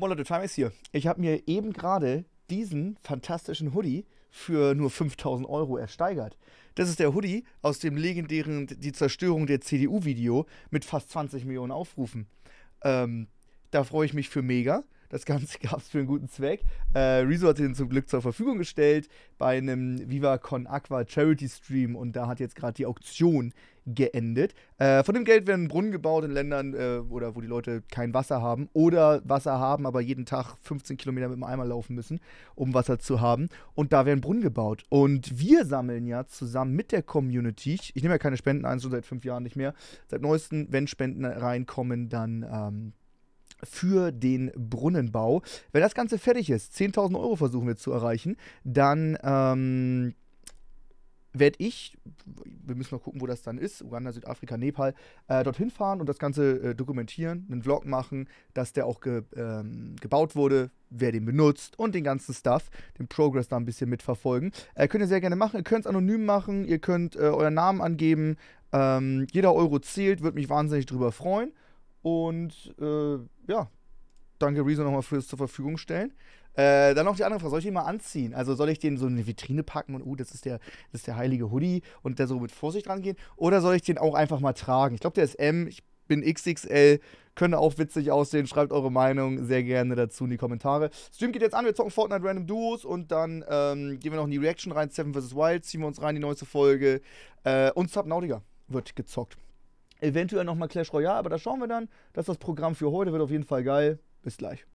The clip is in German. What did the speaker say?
Moin Leute, Time ist hier. Ich habe mir eben gerade diesen fantastischen Hoodie für nur 5000 Euro ersteigert. Das ist der Hoodie aus dem legendären Die Zerstörung der CDU-Video mit fast 20 Millionen Aufrufen. Ähm, da freue ich mich für mega. Das Ganze gab es für einen guten Zweck. Äh, Rezo hat ihn zum Glück zur Verfügung gestellt bei einem Viva Con Aqua Charity Stream und da hat jetzt gerade die Auktion geendet. Äh, von dem Geld werden Brunnen gebaut in Ländern äh, oder wo die Leute kein Wasser haben oder Wasser haben, aber jeden Tag 15 Kilometer mit dem Eimer laufen müssen, um Wasser zu haben. Und da werden Brunnen gebaut. Und wir sammeln ja zusammen mit der Community, ich, nehme ja keine Spenden ein, so seit fünf Jahren nicht mehr, seit neuesten, wenn Spenden reinkommen, dann ähm, für den Brunnenbau. Wenn das Ganze fertig ist, 10.000 Euro versuchen wir zu erreichen, dann ähm, werde ich, wir müssen mal gucken, wo das dann ist, Uganda, Südafrika, Nepal, äh, dorthin fahren und das Ganze äh, dokumentieren, einen Vlog machen, dass der auch ge, ähm, gebaut wurde, wer den benutzt und den ganzen Stuff, den Progress da ein bisschen mitverfolgen. Äh, könnt ihr sehr gerne machen, ihr könnt es anonym machen, ihr könnt äh, euren Namen angeben, ähm, jeder Euro zählt, würde mich wahnsinnig drüber freuen. Und äh, ja, danke Rezo nochmal fürs zur Verfügung stellen. Äh, dann noch die andere Frage, soll ich den mal anziehen? Also soll ich den so in eine Vitrine packen und, uh, das ist der, das ist der heilige Hoodie und da so mit Vorsicht rangehen? Oder soll ich den auch einfach mal tragen? Ich glaube, der ist M, ich bin XXL, könnte auch witzig aussehen. Schreibt eure Meinung sehr gerne dazu in die Kommentare. Stream geht jetzt an, wir zocken Fortnite Random Duos und dann ähm, gehen wir noch in die Reaction rein, Seven vs. Wild, ziehen wir uns rein, die neueste Folge. Äh, und Subnautica wird gezockt. Eventuell nochmal Clash Royale, aber das schauen wir dann. Das ist das Programm für heute, wird auf jeden Fall geil. Bis gleich.